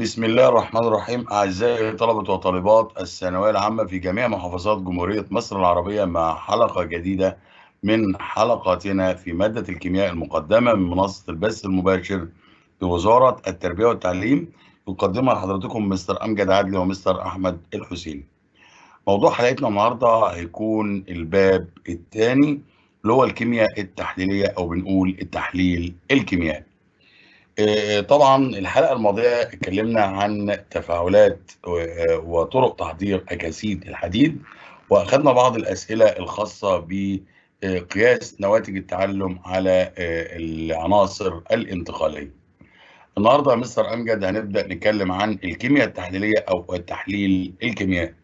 بسم الله الرحمن الرحيم أعزائي طلبة وطالبات الثانوية العامة في جميع محافظات جمهورية مصر العربية مع حلقة جديدة من حلقاتنا في مادة الكيمياء المقدمة من منصة البث المباشر بوزارة التربية والتعليم يقدمها لحضراتكم مستر أمجد عدلي ومستر أحمد الحسيني. موضوع حلقتنا النهارده هيكون الباب الثاني اللي هو الكيمياء التحليلية أو بنقول التحليل الكيميائي. آه، طبعا الحلقه الماضيه اتكلمنا عن تفاعلات آه، وطرق تحضير اكاسيد الحديد واخذنا بعض الاسئله الخاصه بقياس نواتج التعلم على آه، العناصر الانتقاليه. النهارده يا مستر امجد هنبدا نتكلم عن الكيمياء التحليليه او التحليل الكيميائي.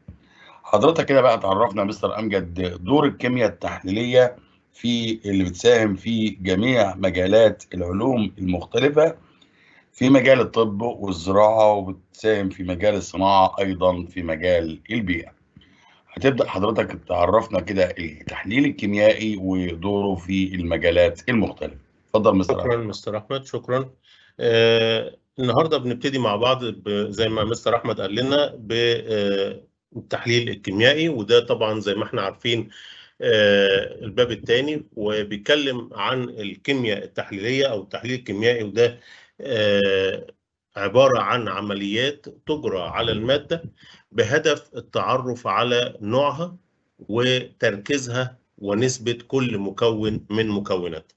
حضرتك كده بقى تعرفنا مستر امجد دور الكيمياء التحليليه في اللي بتساهم في جميع مجالات العلوم المختلفه في مجال الطب والزراعة وبتساهم في مجال الصناعة أيضا في مجال البيئة هتبدأ حضرتك تعرفنا كده التحليل الكيميائي ودوره في المجالات المختلفة اتفضل مستر شكرا أحمد. مستر أحمد شكرا آه النهاردة بنبتدي مع بعض زي ما مستر أحمد قال لنا بالتحليل آه، الكيميائي وده طبعا زي ما احنا عارفين آه، الباب الثاني وبيتكلم عن الكيمياء التحليليه او التحليل الكيميائي وده آه، عباره عن عمليات تجرى على الماده بهدف التعرف على نوعها وتركيزها ونسبه كل مكون من مكوناتها.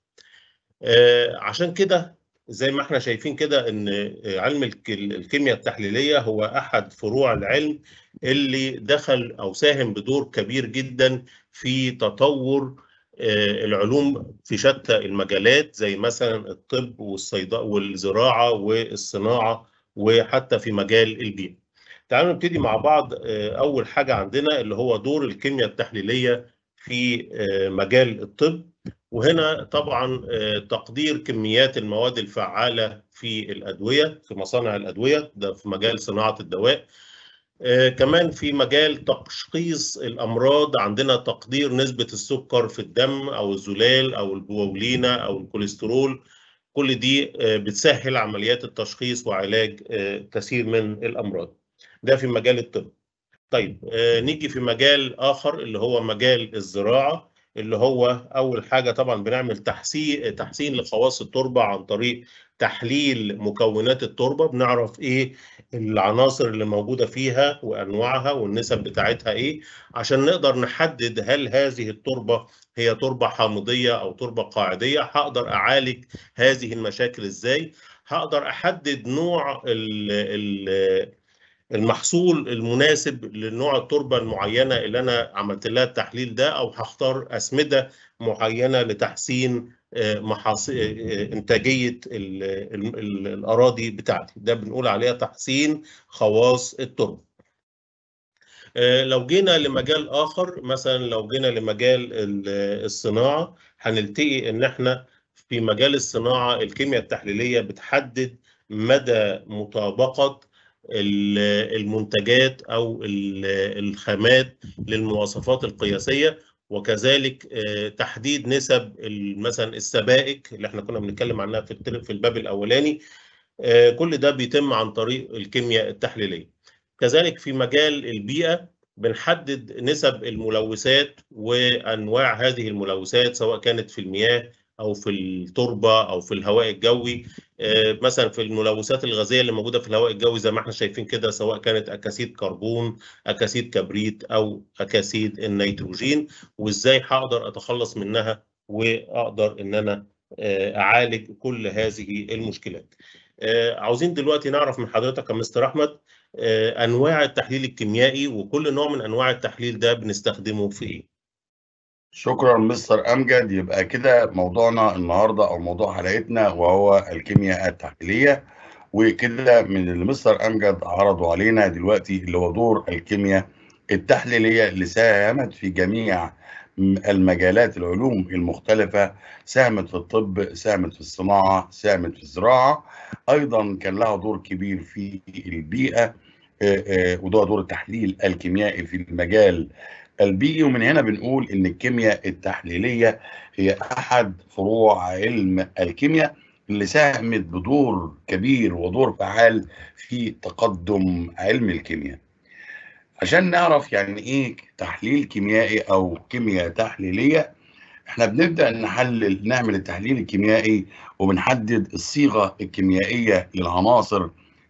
آه، عشان كده زي ما احنا شايفين كده ان آه، علم الكيمياء التحليليه هو احد فروع العلم اللي دخل او ساهم بدور كبير جدا في تطور آه، العلوم في شتى المجالات زي مثلا الطب والصيدله والزراعه والصناعه وحتى في مجال البيئه. تعالوا نبتدي مع بعض آه، اول حاجه عندنا اللي هو دور الكيمياء التحليليه في مجال الطب وهنا طبعا آه، تقدير كميات المواد الفعالة في الأدوية في مصانع الأدوية ده في مجال صناعة الدواء آه، كمان في مجال تشخيص الأمراض عندنا تقدير نسبة السكر في الدم أو الزلال أو البوولينا أو الكوليسترول كل دي آه، بتسهل عمليات التشخيص وعلاج كثير من الأمراض ده في مجال الطب طيب نيجي في مجال آخر اللي هو مجال الزراعة اللي هو اول حاجه طبعا بنعمل تحسين تحسين لخواص التربه عن طريق تحليل مكونات التربه بنعرف ايه العناصر اللي موجوده فيها وانواعها والنسب بتاعتها ايه عشان نقدر نحدد هل هذه التربه هي تربه حامضيه او تربه قاعديه هقدر اعالج هذه المشاكل ازاي هقدر احدد نوع ال ال المحصول المناسب لنوع التربه المعينه اللي انا عملت لها التحليل ده او هختار اسمده معينه لتحسين آه، محاصيل آه، آه، انتاجيه الـ الـ الاراضي بتاعتي ده بنقول عليها تحسين خواص التربه لو جينا لمجال اخر مثلا لو جينا لمجال الصناعه هنلتقي ان احنا في مجال الصناعه الكيمياء التحليليه بتحدد مدى مطابقه المنتجات او الخامات للمواصفات القياسيه وكذلك آه، تحديد نسب مثلا السبائك اللي احنا كنا بنتكلم عنها في في الباب الاولاني آه، كل ده بيتم عن طريق الكيمياء التحليليه كذلك في مجال البيئه بنحدد نسب الملوثات وانواع هذه الملوثات سواء كانت في المياه او في التربه او في الهواء الجوي آه، مثلا في الملوثات الغازيه اللي موجوده في الهواء الجوي زي ما احنا شايفين كده سواء كانت اكاسيد كربون اكاسيد كبريت او اكاسيد النيتروجين وازاي هقدر اتخلص منها واقدر ان انا آه، اعالج كل هذه المشكلات آه، عاوزين دلوقتي نعرف من حضرتك يا مستر احمد انواع التحليل الكيميائي وكل نوع من انواع التحليل ده بنستخدمه في ايه شكرا مستر امجد يبقى كده موضوعنا النهارده او موضوع حلقتنا وهو الكيمياء التحليليه وكده من اللي مستر امجد عرضوا علينا دلوقتي اللي هو دور الكيمياء التحليليه اللي ساهمت في جميع المجالات العلوم المختلفة ساهمت في الطب ساهمت في الصناعة ساهمت في الزراعة أيضا كان لها دور كبير في البيئة آه، آه، وده دور التحليل الكيميائي في المجال البيئي ومن هنا بنقول ان الكيمياء التحليليه هي احد فروع علم الكيمياء اللي ساهمت بدور كبير ودور فعال في تقدم علم الكيمياء عشان نعرف يعني ايه تحليل كيميائي او كيمياء تحليليه احنا بنبدا نحلل نعمل التحليل الكيميائي وبنحدد الصيغه الكيميائيه للعناصر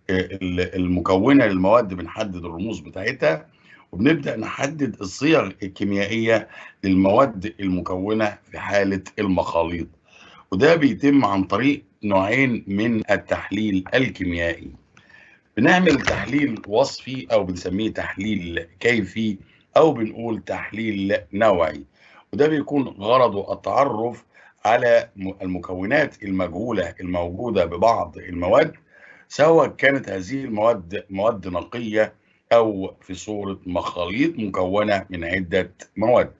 آه، المكونه للمواد بنحدد الرموز بتاعتها وبنبدأ نحدد الصيغ الكيميائية للمواد المكونة في حالة المخاليط وده بيتم عن طريق نوعين من التحليل الكيميائي بنعمل تحليل وصفي أو بنسميه تحليل كيفي أو بنقول تحليل نوعي وده بيكون غرضه التعرف على المكونات المجهولة الموجودة ببعض المواد سواء كانت هذه المواد مواد نقية أو في صورة مخاليط مكونة من عدة مواد.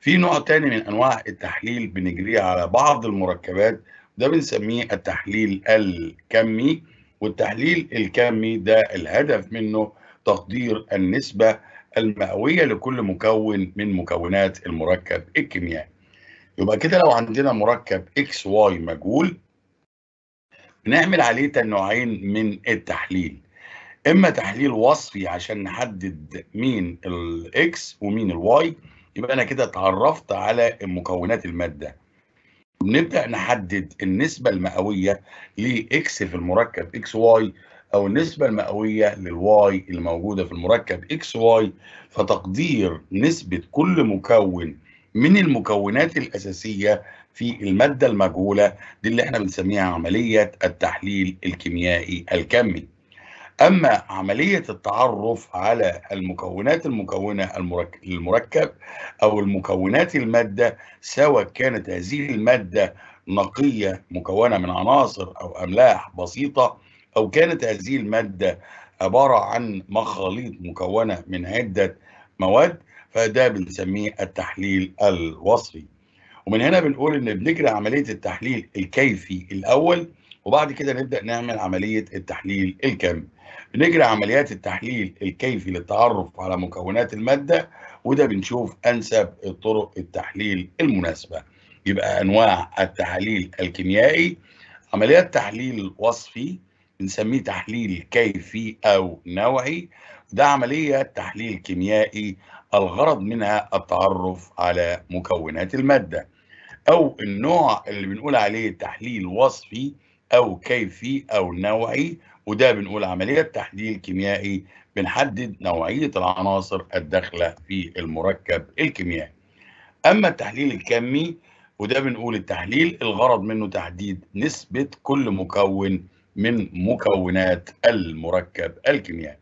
في نوع تاني من أنواع التحليل بنجريه على بعض المركبات ده بنسميه التحليل الكمي والتحليل الكمي ده الهدف منه تقدير النسبة المئوية لكل مكون من مكونات المركب الكيميائي. يبقى كده لو عندنا مركب اكس واي مجهول بنعمل عليه تنوعين من التحليل اما تحليل وصفي عشان نحدد مين الاكس ومين الواي يبقى انا كده اتعرفت على مكونات الماده نبدا نحدد النسبه المئويه لاكس في المركب اكس واي او النسبه المئويه للواي الموجوده في المركب اكس واي فتقدير نسبه كل مكون من المكونات الاساسيه في الماده المجهوله دي اللي احنا بنسميها عمليه التحليل الكيميائي الكمي أما عملية التعرف على المكونات المكونة المركب أو المكونات المادة سواء كانت هذه المادة نقية مكونة من عناصر أو أملاح بسيطة أو كانت هذه المادة عبارة عن مخاليط مكونة من عدة مواد فده بنسميه التحليل الوصفي ومن هنا بنقول ان بنجري عمليه التحليل الكيفي الاول وبعد كده نبدا نعمل عمليه التحليل الكمي بنجري عمليات التحليل الكيفي للتعرف على مكونات المادة وده بنشوف أنسب الطرق التحليل المناسبة يبقى أنواع التحاليل الكيميائي عمليات تحليل وصفي بنسميه تحليل كيفي أو نوعي ده عملية تحليل كيميائي الغرض منها التعرف على مكونات المادة أو النوع اللي بنقول عليه تحليل وصفي أو كيفي أو نوعي وده بنقول عملية تحليل كيميائي بنحدد نوعية العناصر الداخلة في المركب الكيميائي أما التحليل الكمي وده بنقول التحليل الغرض منه تحديد نسبة كل مكون من مكونات المركب الكيميائي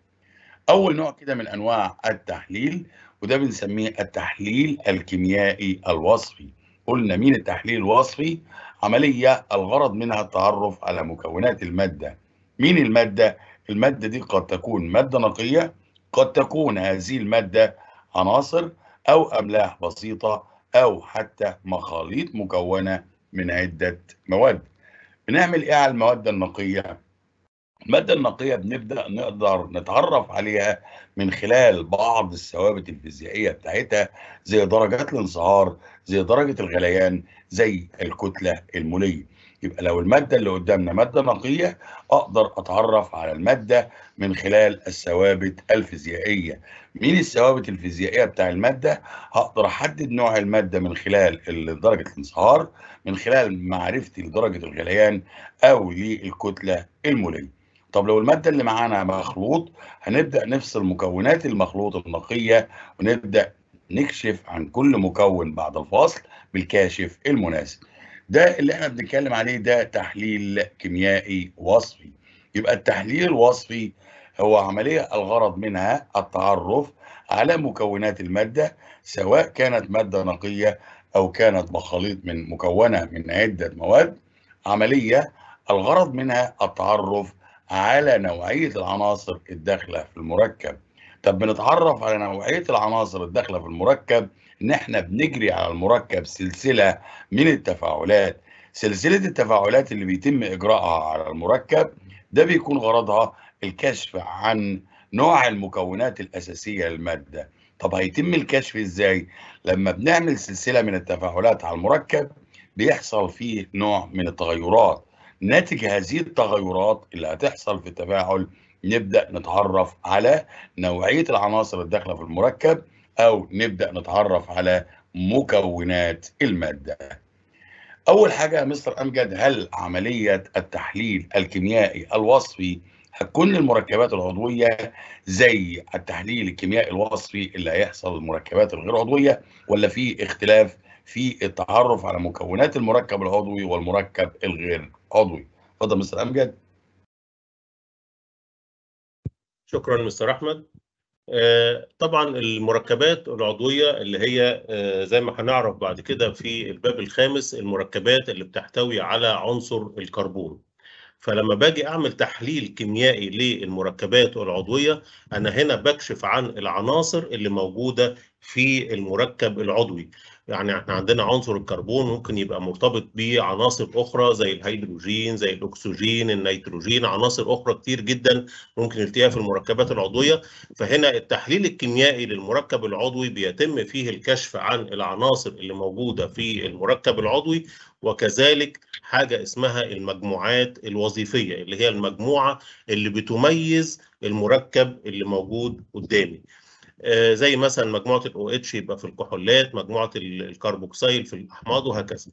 أول نوع كده من أنواع التحليل وده بنسميه التحليل الكيميائي الوصفي قلنا مين التحليل الوصفي عملية الغرض منها التعرف على مكونات المادة مين المادة؟ المادة دي قد تكون مادة نقية قد تكون هذه المادة عناصر أو أملاح بسيطة أو حتى مخاليط مكونة من عدة مواد بنعمل إيه على المواد النقية؟ المادة النقية بنبدأ نقدر نتعرف عليها من خلال بعض الثوابت الفيزيائية بتاعتها زي درجات الانصهار زي درجة الغليان زي الكتلة المولية يبقى لو المادة اللي قدامنا مادة نقية أقدر أتعرف على المادة من خلال الثوابت الفيزيائية مين الثوابت الفيزيائية بتاع المادة هقدر أحدد نوع المادة من خلال درجة الانصهار من خلال معرفتي لدرجة الغليان أو للكتلة المولية طب لو المادة اللي معانا مخلوط هنبدأ نفصل مكونات المخلوط النقية ونبدأ نكشف عن كل مكون بعد الفصل بالكاشف المناسب ده اللي احنا بنتكلم عليه ده تحليل كيميائي وصفي يبقى التحليل الوصفي هو عملية الغرض منها التعرف على مكونات المادة سواء كانت مادة نقية أو كانت بخليط من مكونة من عدة مواد عملية الغرض منها التعرف على نوعية العناصر الداخلة في المركب طب بنتعرف على نوعية العناصر الداخلة في المركب ان احنا بنجري على المركب سلسله من التفاعلات سلسله التفاعلات اللي بيتم اجراءها على المركب ده بيكون غرضها الكشف عن نوع المكونات الاساسيه للماده طب هيتم الكشف ازاي لما بنعمل سلسله من التفاعلات على المركب بيحصل فيه نوع من التغيرات ناتج هذه التغيرات اللي هتحصل في التفاعل نبدا نتعرف على نوعيه العناصر الداخله في المركب أو نبدأ نتعرف على مكونات المادة أول حاجة مستر أمجد هل عملية التحليل الكيميائي الوصفي هتكون المركبات العضويه زي التحليل الكيميائي الوصفي اللي هيحصل للمركبات الغير عضويه ولا في اختلاف في التعرف على مكونات المركب العضوي والمركب الغير عضوي اتفضل مستر امجد شكرا مستر احمد آه، طبعا المركبات العضوية اللي هي آه، زي ما هنعرف بعد كده في الباب الخامس المركبات اللي بتحتوي على عنصر الكربون فلما باجي اعمل تحليل كيميائي للمركبات العضويه انا هنا بكشف عن العناصر اللي موجوده في المركب العضوي يعني احنا عندنا عنصر الكربون ممكن يبقى مرتبط بعناصر اخرى زي الهيدروجين زي الاكسجين النيتروجين عناصر اخرى كتير جدا ممكن نلتقيها في المركبات العضويه فهنا التحليل الكيميائي للمركب العضوي بيتم فيه الكشف عن العناصر اللي موجوده في المركب العضوي وكذلك حاجه اسمها المجموعات الوظيفيه اللي هي المجموعه اللي بتميز المركب اللي موجود قدامي آه، زي مثلا مجموعه الاو اتش يبقى في الكحولات مجموعه الكربوكسيل في الاحماض وهكذا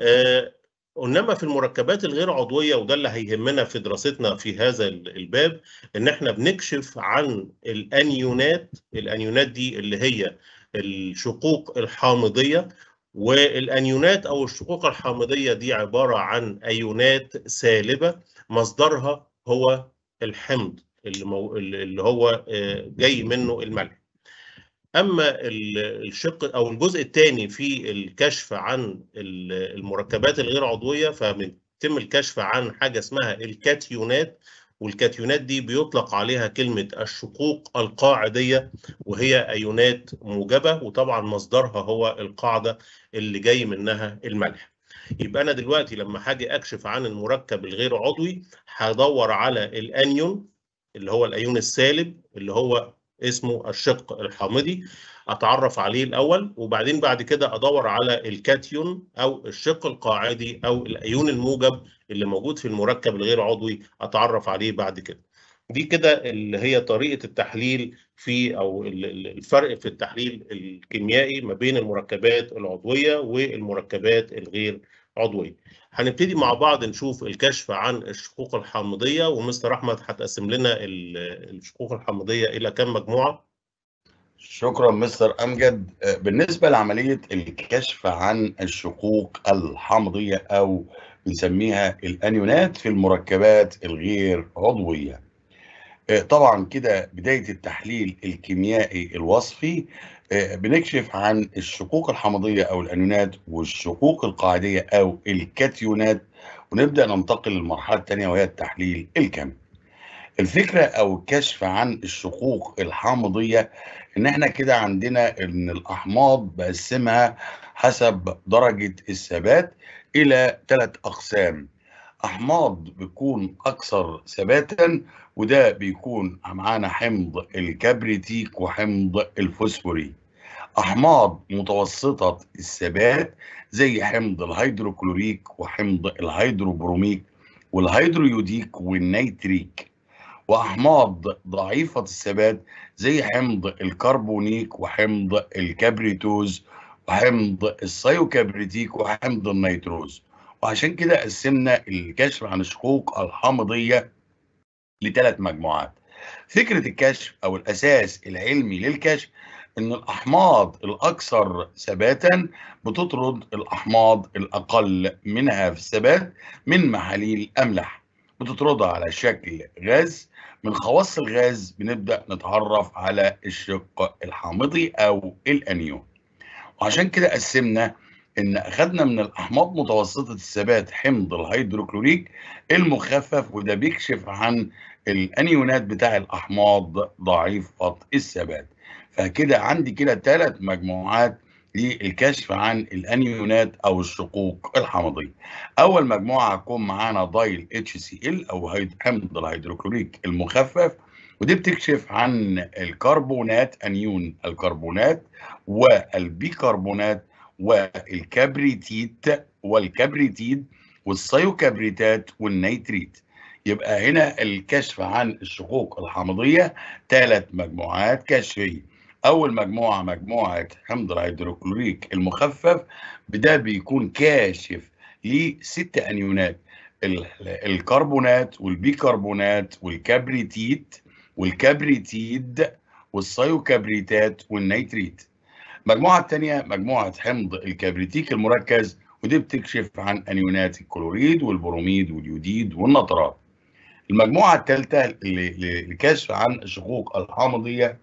آه، انما في المركبات الغير عضويه وده اللي هيهمنا في دراستنا في هذا الباب ان احنا بنكشف عن الانيونات الانيونات دي اللي هي الشقوق الحامضيه والانيونات او الشقوق الحامضيه دي عباره عن ايونات سالبه مصدرها هو الحمض اللي, اللي هو آه، جاي منه الملح اما الشق او الجزء الثاني في الكشف عن المركبات الغير عضويه فبيتم الكشف عن حاجه اسمها الكاتيونات والكاتيونات دي بيطلق عليها كلمه الشقوق القاعديه وهي ايونات موجبه وطبعا مصدرها هو القاعده اللي جاي منها الملح. يبقى انا دلوقتي لما هاجي اكشف عن المركب الغير عضوي هدور على الانيون اللي هو الايون السالب اللي هو اسمه الشق الحامضي اتعرف عليه الاول وبعدين بعد كده ادور على الكاتيون او الشق القاعدي او الايون الموجب اللي موجود في المركب الغير عضوي اتعرف عليه بعد كده دي كده اللي هي طريقه التحليل في او الفرق في التحليل الكيميائي ما بين المركبات العضويه والمركبات الغير عضوي هنبتدي مع بعض نشوف الكشف عن الشقوق الحامضيه ومستر احمد هتقسم لنا الشقوق الحامضيه الى كم مجموعه شكرا مستر امجد آه، بالنسبه لعمليه الكشف عن الشقوق الحامضيه او بنسميها الانيونات في المركبات الغير عضويه آه، طبعا كده بدايه التحليل الكيميائي الوصفي آه، بنكشف عن الشقوق الحمضيه او الانيونات والشقوق القاعديه او الكاتيونات ونبدا ننتقل للمرحله الثانيه وهي التحليل الكمي. الفكره او الكشف عن الشقوق الحامضيه ان احنا كده عندنا ان الاحماض بقسمها حسب درجه الثبات الى ثلاث اقسام. احماض بتكون اكثر ثباتا وده بيكون معانا حمض الكبريتيك وحمض الفوسفوري أحماض متوسطة الثبات زي حمض الهيدروكلوريك وحمض الهيدروبروميك والهيدرويوديك والنيتريك وأحماض ضعيفة الثبات زي حمض الكربونيك وحمض الكبريتوز وحمض السيوكبريتيك وحمض النيتروز وعشان كده قسمنا الكشف عن الشقوق الحامضيه لثلاث مجموعات فكرة الكشف أو الأساس العلمي للكشف إن الأحماض الأكثر ثباتا بتطرد الأحماض الأقل منها في الثبات من محاليل أملح بتطردها على شكل غاز من خواص الغاز بنبدأ نتعرف على الشق الحامضي أو الأنيون وعشان كده قسمنا ان اخذنا من الاحماض متوسطه الثبات حمض الهيدروكلوريك المخفف وده بيكشف عن الانيونات بتاع الاحماض ضعيفه الثبات فكده عندي كده ثلاث مجموعات للكشف عن الانيونات او الشقوق الحمضيه. اول مجموعه هتكون معانا دايل اتش سي ال او حمض الهيدروكلوريك المخفف ودي بتكشف عن الكربونات انيون الكربونات والبيكربونات والكبريتيت والكبريتيد والسيوكبريتات والنيتريت يبقى هنا الكشف عن الشقوق الحمضية ثلاث مجموعات كشفية أول مجموعة مجموعة حمض الهيدروكلوريك المخفف ده بيكون كاشف لست أنيونات الكربونات والبيكربونات والكبريتيت والكبريتيد والسيوكبريتات والنيتريت المجموعه الثانيه مجموعه حمض الكبريتيك المركز ودي بتكشف عن انيونات الكلوريد والبروميد واليوديد والنطرات المجموعه الثالثه للكشف عن الشقوق الحامضيه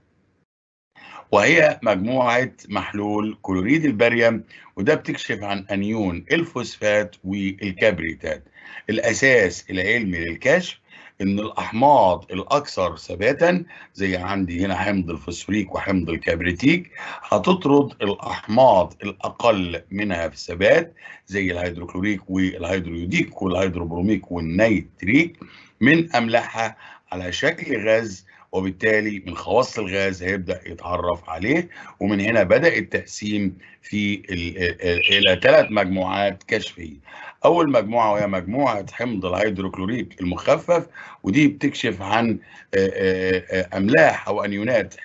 وهي مجموعه محلول كلوريد الباريوم وده بتكشف عن انيون الفوسفات والكبريتات الاساس العلمي للكشف ان الاحماض الاكثر ثباتا زي عندي هنا حمض الفوسفوريك وحمض الكبريتيك هتطرد الاحماض الاقل منها في الثبات زي الهيدروكلوريك والهيدرويوديك والهيدروبروميك والنيتريك من املاحها على شكل غاز وبالتالي من خواص الغاز هيبدا يتعرف عليه ومن هنا بدا التقسيم في الى ثلاث مجموعات كشفيه اول مجموعه وهي مجموعه حمض الهيدروكلوريك المخفف ودي بتكشف عن آه، آه، آه، املاح او انيونات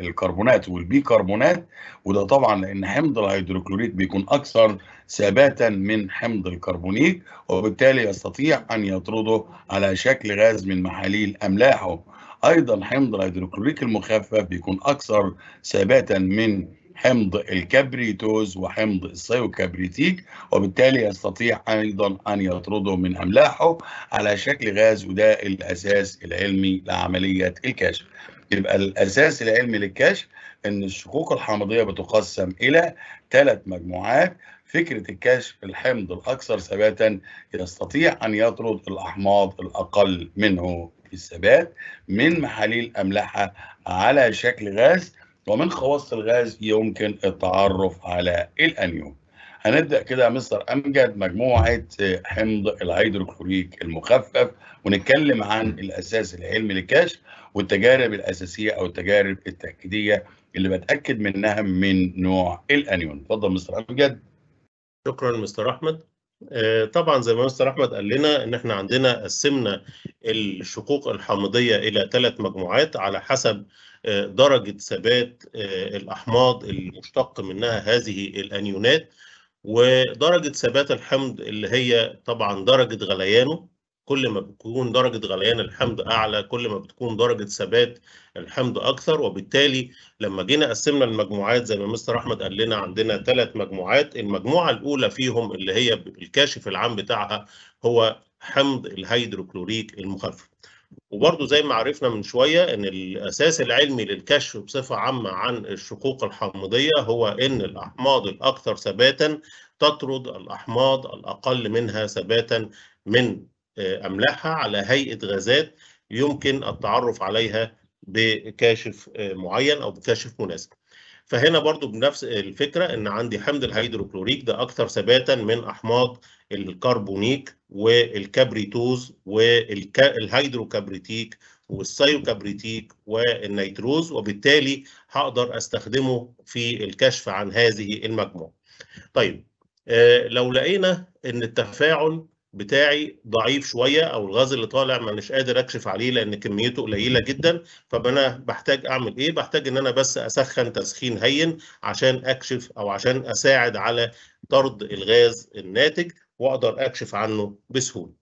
الكربونات والبيكربونات وده طبعا لان حمض الهيدروكلوريك بيكون اكثر ثباتا من حمض الكربونيك وبالتالي يستطيع ان يطرده على شكل غاز من محاليل املاحه ايضا حمض الهيدروكلوريك المخفف بيكون اكثر ثباتا من حمض الكبريتوز وحمض السيوكبريتيك وبالتالي يستطيع أيضا أن يطرده من أملاحه على شكل غاز وده الأساس العلمي لعملية الكشف يبقى الأساس العلمي للكشف أن الشقوق الحامضية بتقسم إلى ثلاث مجموعات فكرة الكشف الحمض الأكثر ثباتا يستطيع أن يطرد الأحماض الأقل منه في الثبات من محاليل أملاحة على شكل غاز ومن خواص الغاز يمكن التعرف على الانيون هنبدا كده مستر امجد مجموعه حمض الهيدروكلوريك المخفف ونتكلم عن الاساس العلمي للكشف والتجارب الاساسيه او التجارب التاكيديه اللي بتاكد منها من نوع الانيون اتفضل مستر امجد شكرا مستر احمد آه، طبعا زي ما مستر احمد قال لنا ان احنا عندنا قسمنا الشقوق الحامضيه الى ثلاث مجموعات على حسب آه، درجه ثبات آه، الاحماض المشتق منها هذه الانيونات ودرجه ثبات الحمض اللي هي طبعا درجه غليانه كل ما بتكون درجة غليان الحمض أعلى كل ما بتكون درجة ثبات الحمض أكثر وبالتالي لما جينا قسمنا المجموعات زي ما مستر أحمد قال لنا عندنا ثلاث مجموعات المجموعة الأولى فيهم اللي هي الكاشف العام بتاعها هو حمض الهيدروكلوريك المخفف وبرضه زي ما عرفنا من شوية إن الأساس العلمي للكشف بصفة عامة عن الشقوق الحمضية هو إن الأحماض الأكثر ثباتا تطرد الأحماض الأقل منها ثباتا من أملاحها على هيئة غازات يمكن التعرف عليها بكاشف آه، معين أو بكاشف مناسب فهنا برضو بنفس الفكرة ان عندي حمض الهيدروكلوريك ده اكثر ثباتا من احماض الكربونيك والكبريتوز والهيدروكبريتيك والسايوكبريتيك والنيتروز وبالتالي هقدر استخدمه في الكشف عن هذه المجموعة. طيب آه، لو لقينا ان التفاعل بتاعي ضعيف شويه او الغاز اللي طالع مانيش قادر اكشف عليه لان كميته قليله جدا فانا بحتاج اعمل ايه بحتاج ان انا بس اسخن تسخين هين عشان اكشف او عشان اساعد على طرد الغاز الناتج واقدر اكشف عنه بسهوله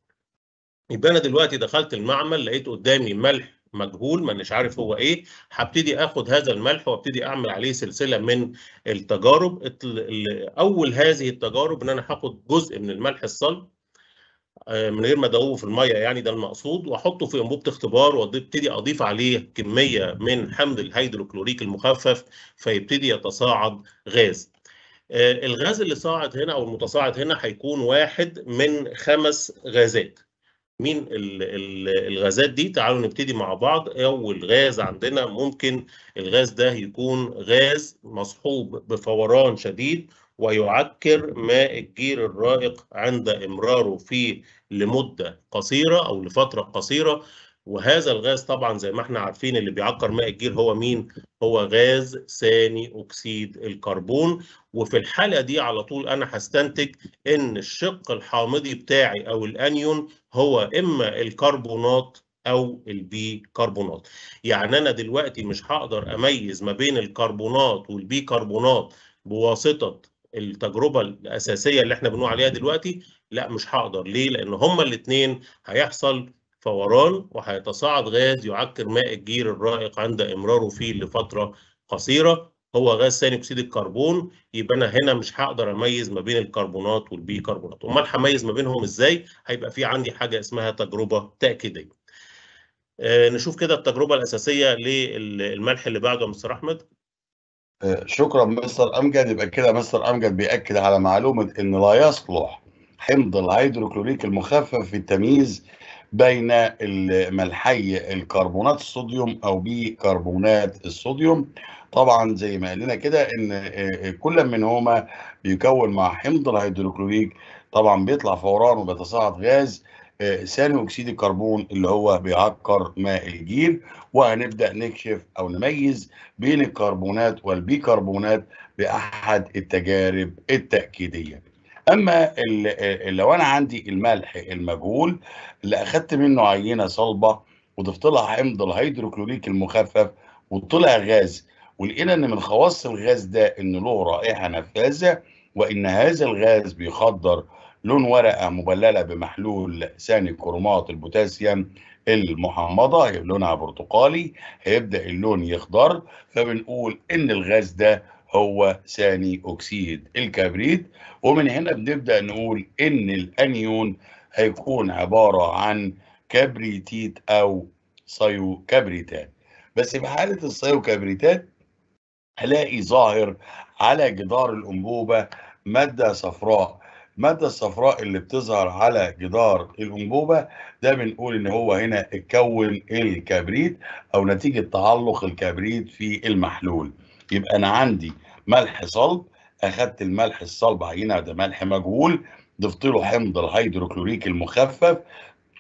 يبقى انا دلوقتي دخلت المعمل لقيت قدامي ملح مجهول مانيش عارف هو ايه هبتدي اخد هذا الملح وابتدي اعمل عليه سلسله من التجارب اول هذه التجارب ان انا هاخد جزء من الملح الصلب آه، من غير ما ادوبه في الميه يعني ده المقصود واحطه في انبوبه اختبار وابتدي اضيف عليه كميه من حمض الهيدروكلوريك المخفف فيبتدي يتصاعد غاز آه، الغاز اللي صاعد هنا او المتصاعد هنا هيكون واحد من خمس غازات مين الغازات دي تعالوا نبتدي مع بعض اول غاز عندنا ممكن الغاز ده يكون غاز مصحوب بفوران شديد ويعكر ماء الجير الرائق عند إمراره فيه لمدة قصيرة أو لفترة قصيرة وهذا الغاز طبعا زي ما احنا عارفين اللي بيعكر ماء الجير هو مين؟ هو غاز ثاني اكسيد الكربون وفي الحاله دي على طول انا هستنتج ان الشق الحامضي بتاعي او الانيون هو اما الكربونات او البي كربونات. يعني انا دلوقتي مش هقدر اميز ما بين الكربونات والبي كربونات بواسطه التجربه الاساسيه اللي احنا بنقول عليها دلوقتي لا مش هقدر ليه لان هما الاثنين هيحصل فوران وهيتصاعد غاز يعكر ماء الجير الرائق عند امراره فيه لفتره قصيره هو غاز ثاني اكسيد الكربون يبقى انا هنا مش هقدر اميز ما بين الكربونات والبيكربونات امال هميز ما بينهم ازاي هيبقى في عندي حاجه اسمها تجربه تاكيديه آه، نشوف كده التجربه الاساسيه للملح اللي بعده يا مستر احمد شكرا مستر امجد يبقى كده مستر امجد بياكد على معلومه ان لا يصلح حمض الهيدروكلوريك المخفف في التمييز بين الملحي الكربونات الصوديوم او بيكربونات الصوديوم طبعا زي ما قال كده ان آه، كل منهما بيكون مع حمض الهيدروكلوريك طبعا بيطلع فوران وبيتصاعد غاز آه، ثاني اكسيد الكربون اللي هو بيعكر ماء الجير وهنبدا نكشف او نميز بين الكربونات والبيكربونات باحد التجارب التاكيديه اما آه، لو انا عندي الملح المجهول اللي اخدت منه عينه صلبه وضفت لها حمض الهيدروكلوريك المخفف وطلع غاز ولقينا ان من خواص الغاز ده ان له رائحه نفاذه وان هذا الغاز بيخدر لون ورقه مبلله بمحلول ثاني كرومات البوتاسيوم المحمضه هي لونها برتقالي هيبدا اللون يخضر فبنقول ان الغاز ده هو ثاني اكسيد الكبريت ومن هنا بنبدا نقول ان الانيون هيكون عباره عن كبريتيت او سيوكبريتات بس في حاله السيوكبريتات هلاقي ظاهر على جدار الانبوبه ماده صفراء المادة الصفراء اللي بتظهر على جدار الأنبوبة ده بنقول إن هو هنا اتكون الكبريت أو نتيجة تعلق الكبريت في المحلول يبقى أنا عندي ملح صلب أخدت الملح الصلب عينة ده ملح مجهول ضفت له حمض الهيدروكلوريك المخفف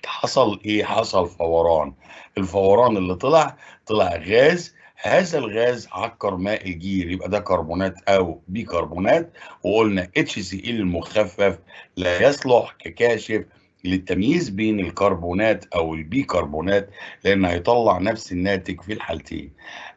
حصل ايه حصل فوران الفوران اللي طلع طلع غاز هذا الغاز عكر ماء الجير يبقى ده كربونات او بيكربونات وقلنا اتش سي ال المخفف لا يصلح ككاشف للتمييز بين الكربونات او البيكربونات لان هيطلع نفس الناتج في الحالتين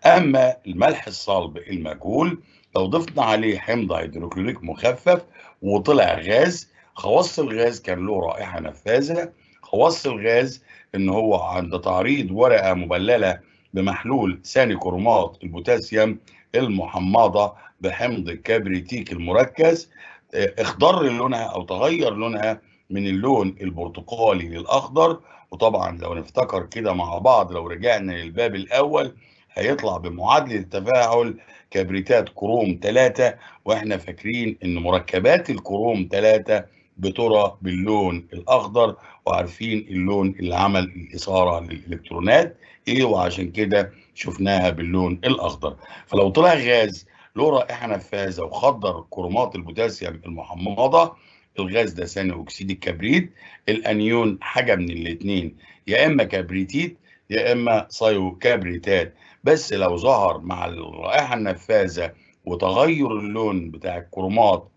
اما الملح الصلب المجهول لو ضفنا عليه حمض هيدروكلوريك مخفف وطلع غاز خواص الغاز كان له رائحه نفاذه خواص الغاز ان هو عند تعريض ورقه مبلله بمحلول ثاني كرومات البوتاسيوم المحمضه بحمض الكبريتيك المركز آه، اخضر لونها او تغير لونها من اللون البرتقالي للاخضر وطبعا لو نفتكر كده مع بعض لو رجعنا للباب الاول هيطلع بمعادله تفاعل كبريتات كروم 3 واحنا فاكرين ان مركبات الكروم 3 بترى باللون الاخضر وعارفين اللون اللي عمل الاثاره للالكترونات ايه وعشان كده شفناها باللون الاخضر فلو طلع غاز له رائحه نفاذه وخضر كرومات البوتاسيوم المحمضه الغاز ده ثاني اكسيد الكبريت الانيون حاجه من الاثنين يا اما كبريتيت يا اما سايو كبريتات بس لو ظهر مع الرائحه النفاذه وتغير اللون بتاع الكرومات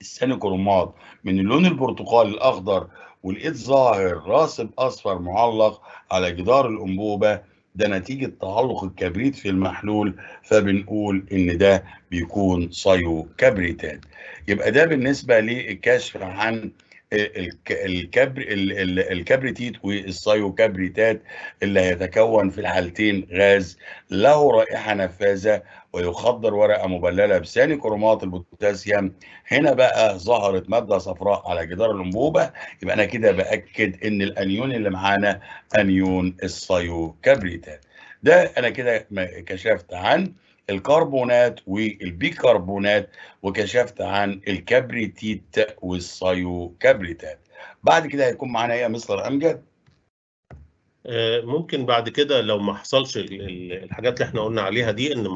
الثاني كرومات من اللون البرتقالي الاخضر ولقيت ظاهر راسب اصفر معلق على جدار الانبوبه ده نتيجه تعلق الكبريت في المحلول فبنقول ان ده بيكون صيو كبريتات يبقى ده بالنسبه للكشف عن الكبر الكبريتيت كبريتات اللي هيتكون في الحالتين غاز له رائحه نفاذه ويخدر ورقة مبللة بثاني كرومات البوتاسيوم هنا بقى ظهرت مادة صفراء على جدار الأنبوبة يبقى أنا كده بأكد إن الأنيون اللي معانا أنيون السيوكبريتات ده أنا كده كشفت عن الكربونات والبيكربونات وكشفت عن الكبريتيت والسيوكبريتات بعد كده هيكون معانا ايه يا مستر امجد آه، ممكن بعد كده لو ما حصلش الحاجات اللي احنا قلنا عليها دي ان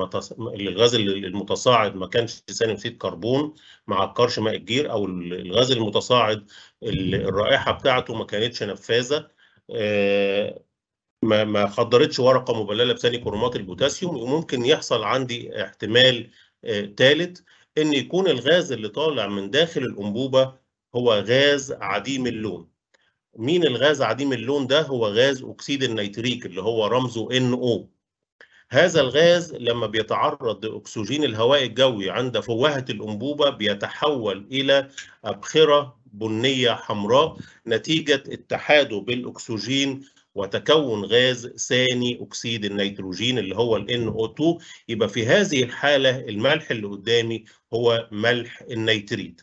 الغاز المتصاعد ما كانش ثاني اكسيد كربون مع عكرش ماء الجير او الغاز المتصاعد الرائحه بتاعته ما كانتش نفاذه آه، ما ما حضرتش ورقه مبلله بثاني كرومات البوتاسيوم وممكن يحصل عندي احتمال ثالث آه، ان يكون الغاز اللي طالع من داخل الانبوبه هو غاز عديم اللون مين الغاز عديم اللون ده هو غاز أكسيد النيتريك اللي هو رمزه NO هذا الغاز لما بيتعرض لأكسجين الهواء الجوي عند فوهة الأنبوبة بيتحول إلى أبخرة بنية حمراء نتيجة اتحاده بالأكسجين وتكون غاز ثاني أكسيد النيتروجين اللي هو ال NO2 يبقى في هذه الحالة الملح اللي قدامي هو ملح النيتريت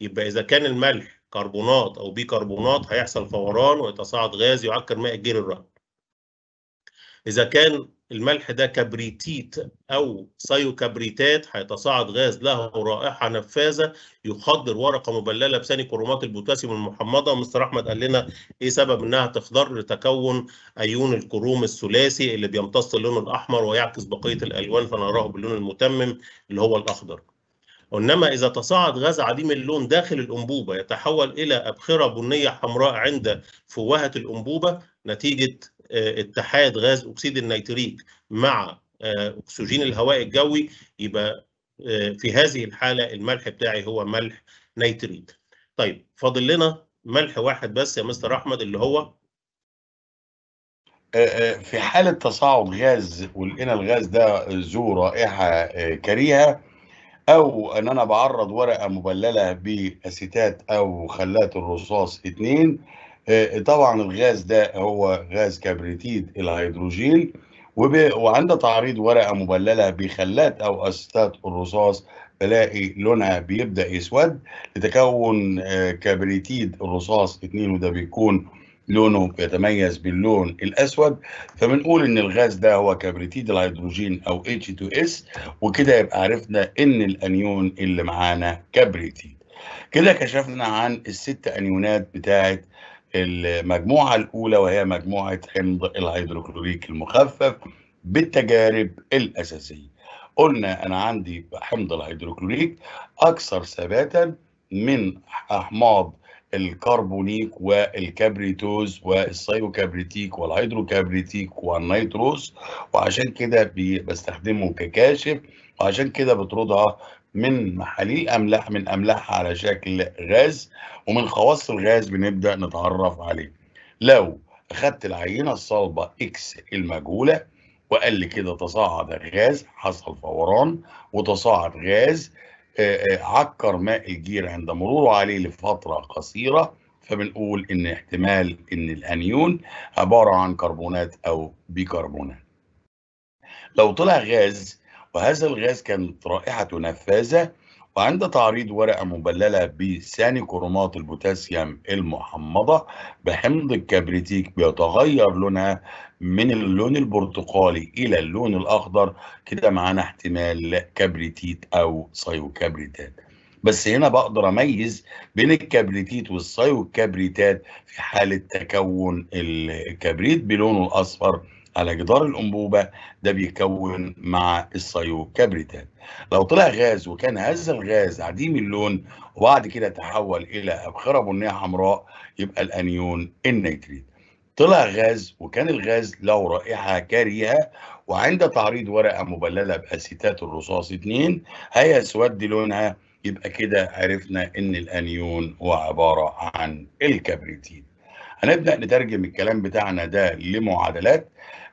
يبقى إذا كان الملح كربونات او بيكربونات هيحصل فوران ويتصاعد غاز يعكر ماء الجير الرهن اذا كان الملح ده كبريتيت او سيوكبريتات هيتصاعد غاز له رائحه نفاذه يخضر ورقه مبلله بثاني كرومات البوتاسيوم المحمضه مستر احمد قال لنا ايه سبب انها تخضر لتكون ايون الكروم الثلاثي اللي بيمتص اللون الاحمر ويعكس بقيه الالوان فنراه باللون المتمم اللي هو الاخضر انما اذا تصاعد غاز عديم اللون داخل الانبوبه يتحول الى ابخره بنيه حمراء عند فوهه الانبوبه نتيجه آه، اتحاد غاز اكسيد النيتريك مع آه، اكسجين الهواء الجوي يبقى آه، في هذه الحاله الملح بتاعي هو ملح نيتريت. طيب فاضل لنا ملح واحد بس يا مستر احمد اللي هو في حالة تصاعد غاز ولقينا الغاز ده ذو رائحة كريهة او ان انا بعرض ورقه مبلله باسيتات او خلات الرصاص اتنين آه، طبعا الغاز ده هو غاز كبريتيد الهيدروجين وعند تعريض ورقه مبلله بخلات او اسيتات الرصاص بلاقي لونها بيبدا يسود لتكون آه، كبريتيد الرصاص اتنين وده بيكون لونه بيتميز باللون الاسود فبنقول ان الغاز ده هو كبريتيد الهيدروجين او H2S وكده يبقى عرفنا ان الانيون اللي معانا كبريتيد كده كشفنا عن الست انيونات بتاعت المجموعه الاولى وهي مجموعه حمض الهيدروكلوريك المخفف بالتجارب الاساسيه قلنا انا عندي حمض الهيدروكلوريك اكثر ثباتا من احماض الكربونيك والكبريتوز والسايوكابريتيك والهيدروكابريتيك والنيتروس وعشان كده بستخدمه ككاشف وعشان كده بطردها من محاليل املاح من املاحها على شكل غاز ومن خواص الغاز بنبدا نتعرف عليه لو اخذت العينه الصلبه اكس المجهوله وقال لي كده تصاعد الغاز حصل فوران وتصاعد غاز عكر ماء الجير عند مروره عليه لفترة قصيرة فبنقول إن احتمال إن الأنيون عبارة عن كربونات أو بيكربونات. لو طلع غاز وهذا الغاز كانت رائحته نفاذة وعند تعريض ورقة مبللة بثاني كرومات البوتاسيوم المحمضة بحمض الكبريتيك بيتغير لونها من اللون البرتقالي إلى اللون الأخضر كده معانا احتمال كبريتيت أو سايوكبريتات بس هنا بقدر اميز بين الكبريتيت والسايوكبريتات في حاله تكون الكبريت بلونه الاصفر على جدار الأنبوبة ده بيتكون مع السيوكبريتات لو طلع غاز وكان هذا الغاز عديم اللون وبعد كده تحول إلى أبخرة بنية حمراء يبقى الأنيون النيتريت طلع غاز وكان الغاز له رائحة كريهة وعند تعريض ورقة مبللة بأسيتات الرصاص 2 هيسود لونها يبقى كده عرفنا إن الأنيون هو عبارة عن الكبريتين هنبدأ نترجم الكلام بتاعنا ده لمعادلات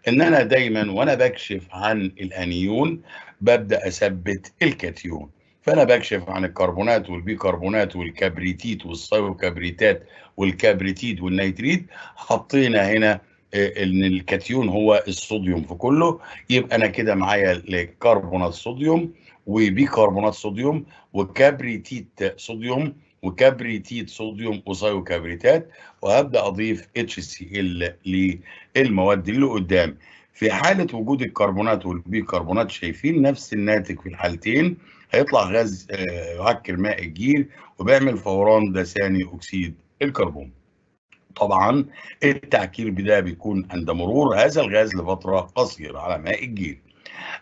ان انا دايما وانا بكشف عن الانيون ببدا اثبت الكاتيون فانا بكشف عن الكربونات والبيكربونات والكبريتيت والكبريتات والكبريتيد والنيتريد حطينا هنا آه، ان الكاتيون هو الصوديوم في كله يبقى انا كده معايا الكربونات صوديوم وبيكربونات صوديوم وكبريتيت صوديوم وكبريتيت صوديوم كبريتات وهبدا اضيف اتش سي ال للمواد اللي قدام في حاله وجود الكربونات والبيكربونات شايفين نفس الناتج في الحالتين هيطلع غاز آه، يعكر ماء الجير وبيعمل فوران ده ثاني اكسيد الكربون طبعا التعكير بده بيكون عند مرور هذا الغاز لفتره قصيره على ماء الجير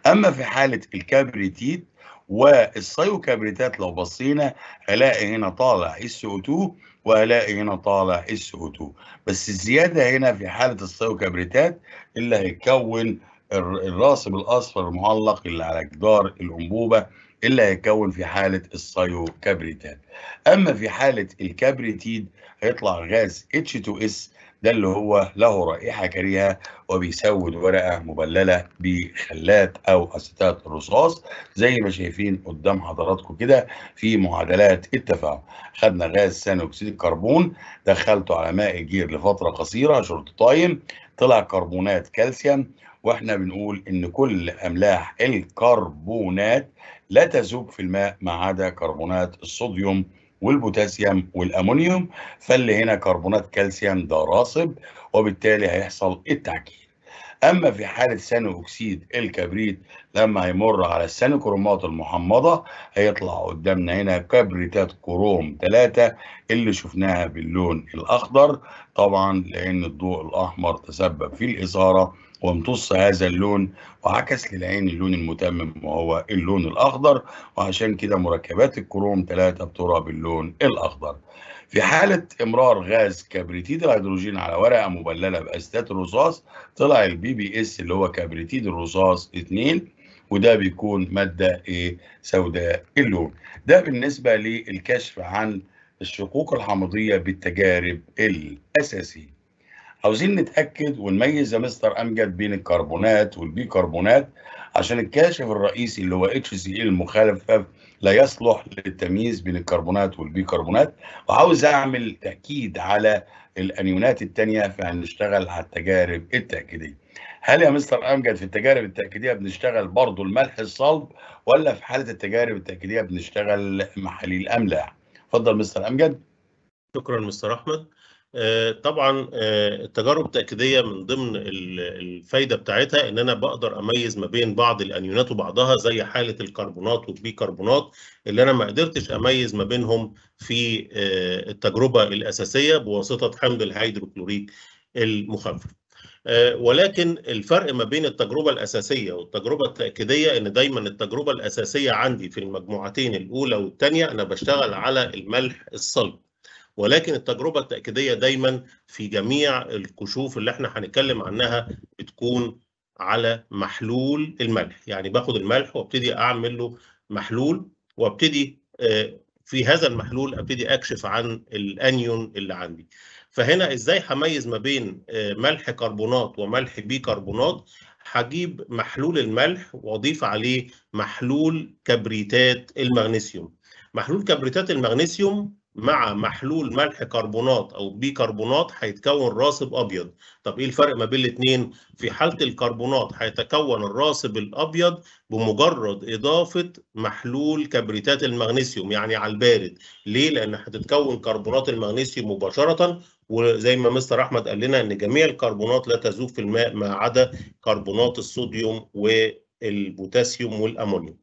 اما في حاله الكبريتيت والسايوكابريتات لو بصينا هلاقي هنا طالع اس او 2 وهلاقي هنا طالع اس او 2 بس الزياده هنا في حاله السايوكابريتات اللي هيكون الراسب الاصفر المعلق اللي على جدار الانبوبه اللي هيكون في حاله السايوكابريتات اما في حاله الكبريتيد هيطلع غاز H2S ده اللي هو له رائحة كريهة وبيسود ورقة مبللة بخلات أو أستات الرصاص زي ما شايفين قدام حضراتكم كده في معادلات التفاعل خدنا غاز ثاني أكسيد الكربون دخلته على ماء الجير لفترة قصيرة شورت تايم طلع كربونات كالسيوم واحنا بنقول ان كل املاح الكربونات لا تذوب في الماء ما عدا كربونات الصوديوم والبوتاسيوم والامونيوم فاللي هنا كربونات كالسيوم ده راصب وبالتالي هيحصل التعجين اما في حاله ثاني اكسيد الكبريت لما هيمر على كرومات المحمضه هيطلع قدامنا هنا كبريتات كروم ثلاثه اللي شفناها باللون الاخضر طبعا لان الضوء الاحمر تسبب في الاثاره وامتص هذا اللون وعكس للعين اللون المتمم وهو اللون الأخضر وعشان كده مركبات الكروم 3 بترى باللون الأخضر في حالة إمرار غاز كبريتيد الهيدروجين على ورقة مبللة بأستات الرصاص طلع البي بي اس اللي هو كبريتيد الرصاص 2 وده بيكون مادة إيه سوداء اللون ده بالنسبة للكشف عن الشقوق الحمضية بالتجارب الأساسية عاوزين نتاكد ونميز يا مستر امجد بين الكربونات والبيكربونات عشان الكاشف الرئيسي اللي هو اتش سي ال المخالف لا يصلح للتمييز بين الكربونات والبيكربونات وعاوز اعمل تاكيد على الانيونات الثانيه فهنشتغل على التجارب التاكيديه هل يا مستر امجد في التجارب التاكيديه بنشتغل برضه الملح الصلب ولا في حاله التجارب التاكيديه بنشتغل محاليل املاح اتفضل مستر امجد شكرا مستر احمد آه، طبعا آه، التجارب التاكيديه من ضمن الفايده بتاعتها ان انا بقدر اميز ما بين بعض الانيونات وبعضها زي حاله الكربونات والبيكربونات اللي انا ما قدرتش اميز ما بينهم في آه، التجربه الاساسيه بواسطه حمض الهيدروكلوريك المخفف. ولكن الفرق ما بين التجربة الأساسية والتجربة التأكيدية إن دايما التجربة الأساسية عندي في المجموعتين الأولى والثانية أنا بشتغل على الملح الصلب ولكن التجربه التاكيديه دايما في جميع الكشوف اللي احنا هنتكلم عنها بتكون على محلول الملح يعني باخد الملح وابتدي اعمل له محلول وابتدي آه، في هذا المحلول ابتدي اكشف عن الانيون اللي عندي فهنا ازاي هميز ما بين آه، ملح كربونات وملح بيكربونات هجيب محلول الملح واضيف عليه محلول كبريتات المغنيسيوم محلول كبريتات المغنيسيوم مع محلول ملح كربونات او بيكربونات هيتكون راسب ابيض طب ايه الفرق ما بين الاثنين في حاله الكربونات هيتكون الراسب الابيض بمجرد اضافه محلول كبريتات المغنيسيوم يعني على البارد ليه لان هتتكون كربونات المغنيسيوم مباشره وزي ما مستر احمد قال لنا ان جميع الكربونات لا تذوب في الماء ما عدا كربونات الصوديوم والبوتاسيوم والامونيوم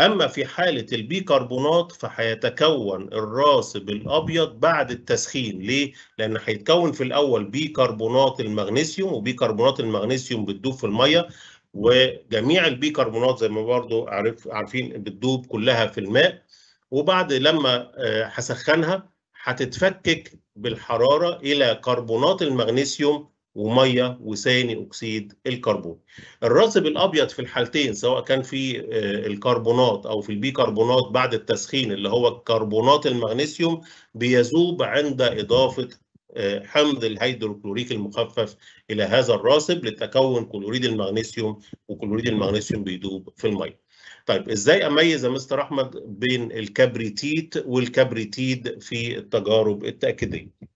أما في حالة البيكربونات فهيتكون الراسب الأبيض بعد التسخين، ليه؟ لأن هيتكون في الأول بيكربونات المغنيسيوم وبيكربونات المغنيسيوم بتدوب في المية وجميع البيكربونات زي ما برضو عارف عارفين بتدوب كلها في الماء وبعد لما آه، هسخنها هتتفكك بالحرارة إلى كربونات المغنيسيوم وميه وثاني اكسيد الكربون. الراسب الابيض في الحالتين سواء كان في آه، الكربونات او في البيكربونات بعد التسخين اللي هو كربونات المغنيسيوم بيذوب عند اضافه آه، حمض الهيدروكلوريك المخفف الى هذا الراسب لتكون كلوريد المغنيسيوم وكلوريد المغنيسيوم بيدوب في الميه. طيب ازاي اميز يا مستر احمد بين الكبريتيت والكبريتيد في التجارب التاكيديه؟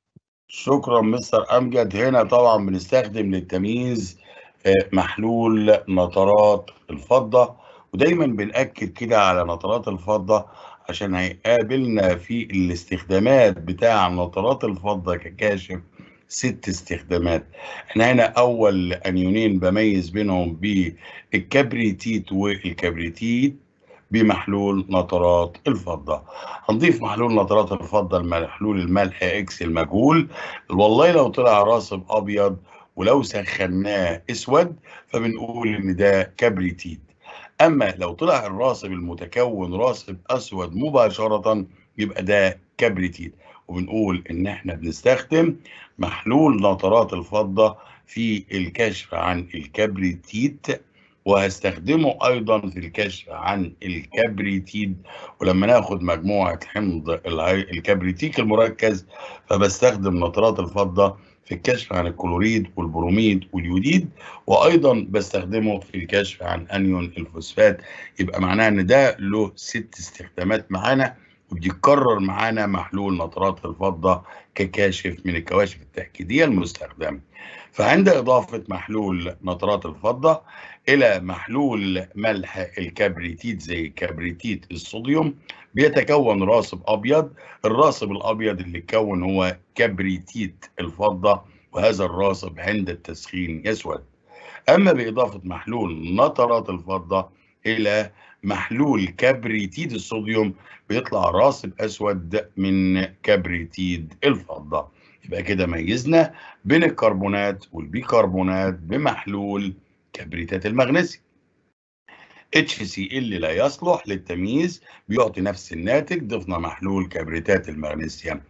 شكرا مستر امجد هنا طبعا بنستخدم للتمييز آه، محلول نطرات الفضه ودايما بنأكد كده على نطرات الفضه عشان هيقابلنا في الاستخدامات بتاع نطرات الفضه ككاشف ست استخدامات احنا هنا اول انيونين بميز بينهم بالكبريتيت والكبريتيت بمحلول نترات الفضة هنضيف محلول نترات الفضة لمحلول الملح اكس المجهول والله لو طلع راسب ابيض ولو سخناه اسود فبنقول ان ده كبريتيد اما لو طلع الراسب المتكون راسب اسود مباشرة يبقى ده كبريتيد وبنقول ان احنا بنستخدم محلول نترات الفضة في الكشف عن الكبريتيت وهستخدمه ايضا في الكشف عن الكبريتيد ولما ناخد مجموعه حمض الكبريتيك المركز فبستخدم نترات الفضه في الكشف عن الكلوريد والبروميد واليوديد وايضا بستخدمه في الكشف عن انيون الفوسفات يبقى معناه ان ده له ست استخدامات معانا وبيتكرر معانا محلول نترات الفضه ككاشف من الكواشف التاكيديه المستخدمه فعند إضافة محلول نترات الفضة إلى محلول ملح الكبريتيت زي كبريتيت الصوديوم بيتكون راسب أبيض الراسب الأبيض اللي يتكون هو كبريتيت الفضة وهذا الراسب عند التسخين يسود أما بإضافة محلول نترات الفضة إلى محلول كبريتيد الصوديوم بيطلع راسب أسود من كبريتيد الفضة يبقى كده ميزنا بين الكربونات والبيكربونات بمحلول كبريتات المغنيسيوم HCl لا يصلح للتمييز بيعطي نفس الناتج ضفنا محلول كبريتات المغنيسيوم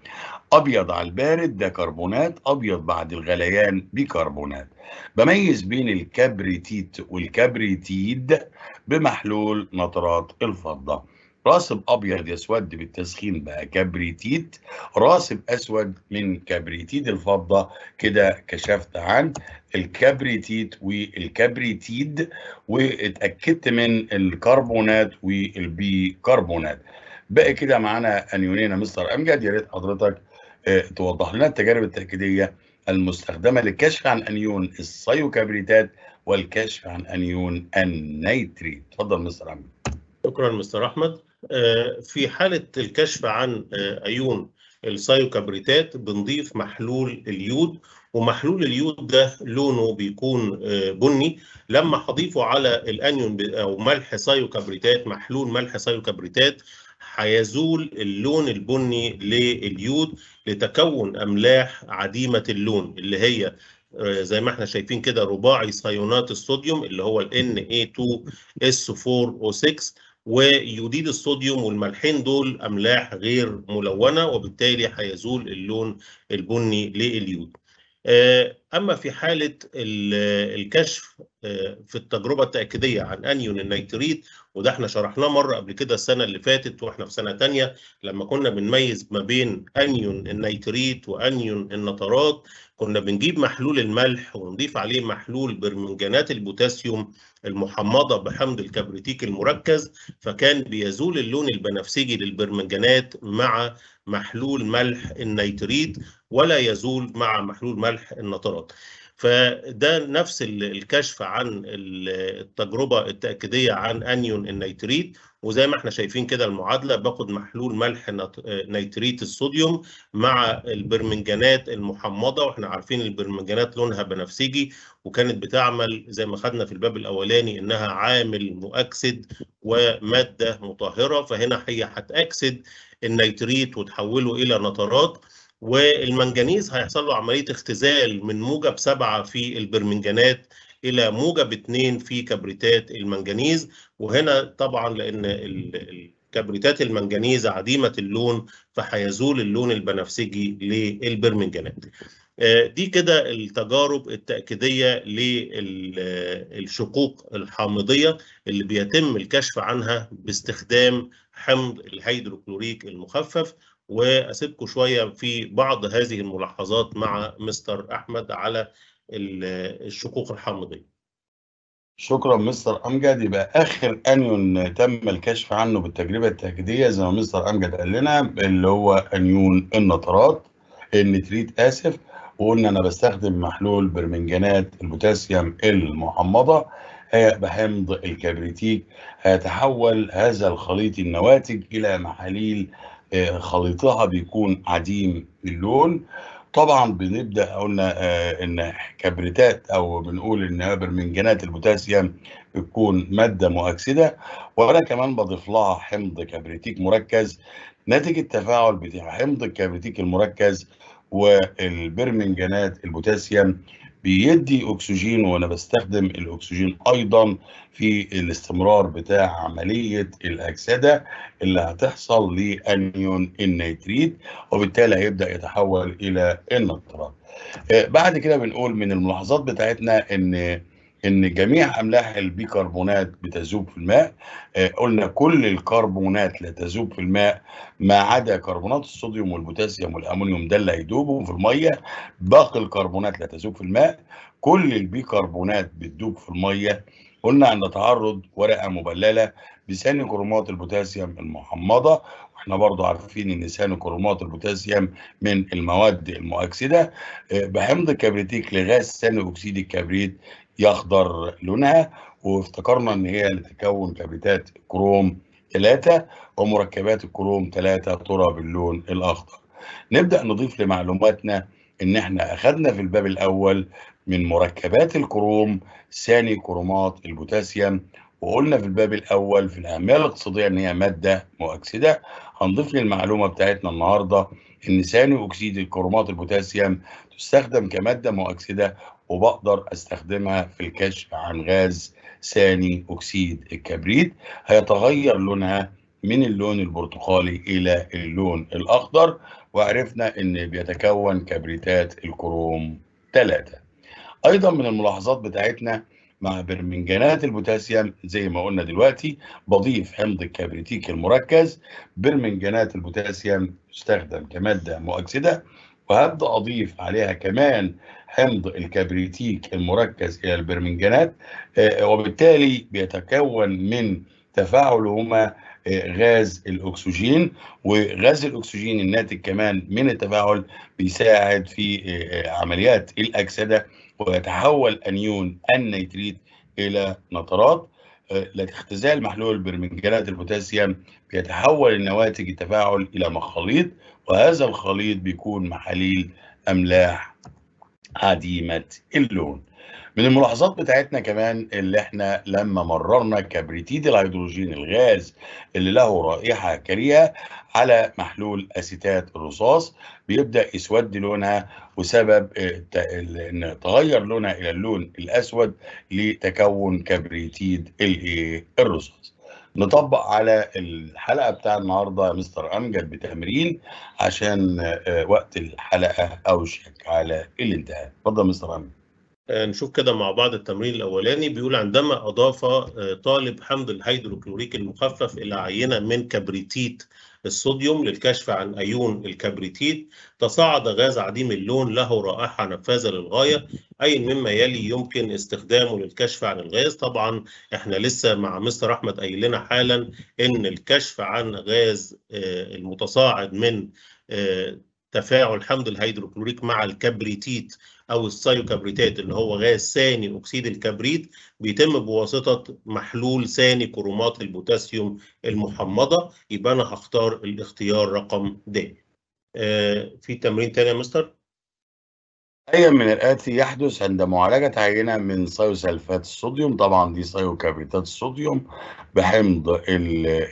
ابيض على البارد ده كربونات ابيض بعد الغليان بيكربونات بميز بين الكبريتيت والكبريتيد بمحلول نترات الفضه راسب ابيض يسود بالتسخين بقى كبريتيت راسب اسود من كبريتيت الفضه كده كشفت عن الكبريتيت والكبريتيد واتاكدت من الكربونات والبيكربونات بقى كده معانا انيونين مستر امجد يا ريت حضرتك آه، توضح لنا التجارب التاكيديه المستخدمه للكشف عن انيون السيوكبريتات والكشف عن انيون النيتريت اتفضل مستر امجد شكرا مستر احمد آه، في حالة الكشف عن آه، أيون السايوكابريتات بنضيف محلول اليود ومحلول اليود ده لونه بيكون آه، بني لما هضيفه على الانيون او ملح سايوكابريتات محلول ملح سايوكابريتات هيزول اللون البني لليود لتكون املاح عديمه اللون اللي هي زي ما احنا شايفين كده رباعي صيونات الصوديوم اللي هو ال na 2 s 4 o 6 ويوديد الصوديوم والملحين دول املاح غير ملونه وبالتالي هيزول اللون البني لليود آه، أما في حالة الكشف آه، في التجربة التأكيدية عن أنيون النيتريت وده احنا شرحناه مرة قبل كده السنة اللي فاتت واحنا في سنة ثانيه لما كنا بنميز ما بين أنيون النيتريت وأنيون النترات كنا بنجيب محلول الملح ونضيف عليه محلول برمنجانات البوتاسيوم المحمضة بحمض الكبريتيك المركز فكان بيزول اللون البنفسجي للبرمنجانات مع محلول ملح النيتريت ولا يزول مع محلول ملح النترات فده نفس الكشف عن التجربة التأكيدية عن أنيون النيتريت وزي ما احنا شايفين كده المعادله باخد محلول ملح نيتريت الصوديوم مع البرمنجانات المحمضه واحنا عارفين البرمنجانات لونها بنفسجي وكانت بتعمل زي ما خدنا في الباب الاولاني انها عامل مؤكسد وماده مطهره فهنا هي هتاكسد النيتريت وتحوله الى نترات والمنجنيز هيحصل له عمليه اختزال من موجب سبعه في البرمنجانات الى موجب اثنين في كبريتات المنجنيز وهنا طبعا لان كبريتات المنجنيز عديمه اللون فهيزول اللون البنفسجي للبرمنجانات. آه، دي كده التجارب التأكيدية للشقوق الحامضية اللي بيتم الكشف عنها باستخدام حمض الهيدروكلوريك المخفف وأسيبكم شوية في بعض هذه الملاحظات مع مستر أحمد على الشقوق الحامضية شكرا مستر امجد يبقى اخر انيون تم الكشف عنه بالتجربه التاكيديه زي ما مستر امجد قال لنا اللي هو انيون النترات النتريت اسف وقلنا انا بستخدم محلول برمنجانات البوتاسيوم المحمضه بحمض الكبريتيك هيتحول هذا الخليط النواتج الى محاليل آه، خليطها بيكون عديم اللون طبعا بنبدا قلنا آه ان كبريتات او بنقول ان برمنجانات البوتاسيوم بتكون ماده مؤكسده وانا كمان بضيف لها حمض كبريتيك مركز ناتج التفاعل بتاع حمض الكبريتيك المركز والبرمنجانات البوتاسيوم بيدي اكسجين وانا بستخدم الاكسجين ايضا في الاستمرار بتاع عمليه الاكسده اللي هتحصل لانيون النيتريت وبالتالي هيبدا يتحول الى النترات. آه، بعد كده بنقول من الملاحظات بتاعتنا ان ان جميع املاح البيكربونات بتذوب في الماء آه، قلنا كل الكربونات لا تذوب في الماء ما عدا كربونات الصوديوم والبوتاسيوم والامونيوم ده اللي هيدوبوا في الميه باقي الكربونات لا تذوب في الماء كل البيكربونات بتدوب في الميه قلنا عند تعرض ورقه مبلله بثاني كرومات البوتاسيوم المحمضه احنا برضو عارفين ان ثاني كرومات البوتاسيوم من المواد المؤكسده آه، بحمض الكبريتيك لغاز ثاني اكسيد الكبريت يخضر لونها وافتكرنا ان هي تكون كبتات كروم 3 ومركبات الكروم 3 ترى باللون الاخضر نبدا نضيف لمعلوماتنا ان احنا اخذنا في الباب الاول من مركبات الكروم ثاني كرومات البوتاسيوم وقلنا في الباب الاول في الاهميه الاقتصاديه ان هي ماده مؤكسده هنضيف للمعلومه بتاعتنا النهارده ان ثاني اكسيد الكرومات البوتاسيوم تستخدم كماده مؤكسده وبقدر استخدمها في الكشف عن غاز ثاني اكسيد الكبريت هيتغير لونها من اللون البرتقالي الى اللون الاخضر وعرفنا ان بيتكون كبريتات الكروم 3 ايضا من الملاحظات بتاعتنا مع برمنجانات البوتاسيوم زي ما قلنا دلوقتي بضيف حمض الكبريتيك المركز برمنجانات البوتاسيوم تستخدم كماده مؤكسده وهبدا اضيف عليها كمان حمض الكبريتيك المركز إلى البرمنجانات آه، وبالتالي بيتكون من تفاعلهما آه، غاز الاكسجين وغاز الاكسجين الناتج كمان من التفاعل بيساعد في آه، عمليات الاكسده ويتحول انيون النيتريت الى نترات لاختزال محلول برمنجانات البوتاسيوم بيتحول النواتج التفاعل الى مخاليط وهذا الخليط بيكون محاليل املاح عديمة اللون من الملاحظات بتاعتنا كمان اللي احنا لما مررنا كبريتيد الهيدروجين الغاز اللي له رائحة كريهة على محلول أسيتات الرصاص بيبدأ يسود لونها وسبب ان تغير لونها إلى اللون الأسود لتكون كبريتيد إيه، الرصاص نطبق على الحلقه بتاع النهارده مستر امجد بتمرين عشان آه، وقت الحلقه اوشك على الانتهاء اتفضل مستر امجد آه، نشوف كده مع بعض التمرين الاولاني بيقول عندما اضاف آه، طالب حمض الهيدروكلوريك المخفف الى عينه من كبريتيت الصوديوم للكشف عن ايون الكبريتيت تصاعد غاز عديم اللون له رائحه نفاذه للغايه أي مما يلي يمكن استخدامه للكشف عن الغاز طبعا احنا لسه مع مستر أحمد قايل لنا حالا إن الكشف عن غاز آه، المتصاعد من آه، تفاعل حمض الهيدروكلوريك مع الكبريتيت او السايوكبريتات اللي هو غاز ثاني اكسيد الكبريت بيتم بواسطه محلول ثاني كرومات البوتاسيوم المحمضه يبقى انا هختار الاختيار رقم د. آه، في تمرين تاني يا مستر؟ أي من الآتي يحدث عند معالجة عينة من سلفات الصوديوم طبعا دي كافيتات الصوديوم بحمض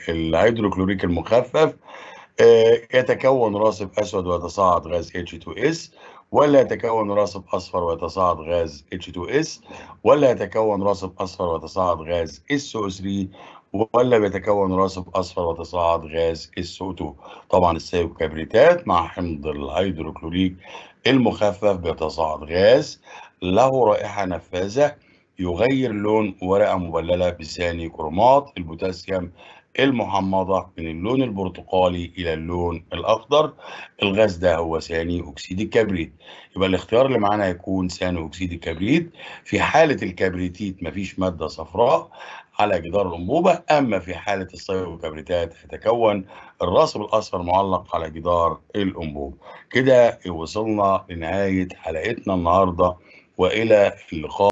الهيدروكلوريك المخفف آه، يتكون راسب أسود ويتصاعد غاز H2S ولا يتكون راسب أصفر ويتصاعد غاز H2S ولا يتكون راسب أصفر ويتصاعد غاز SO3 ولا بيتكون راسب اصفر وتصاعد غاز SO2 طبعا كابريتات مع حمض الهيدروكلوريك المخفف بتصاعد غاز له رائحة نفاذة يغير لون ورقة مبللة بثاني كرومات البوتاسيوم المحمضة من اللون البرتقالي إلى اللون الأخضر الغاز ده هو ثاني أكسيد الكبريت يبقى الاختيار اللي معانا هيكون ثاني أكسيد الكبريت في حالة الكبريتيت مفيش مادة صفراء على جدار الأنبوبة أما في حالة الصيف والكبريتات هيتكون الرصب الأصفر معلق على جدار الأنبوبة كده وصلنا لنهاية حلقتنا النهاردة وإلى اللقاء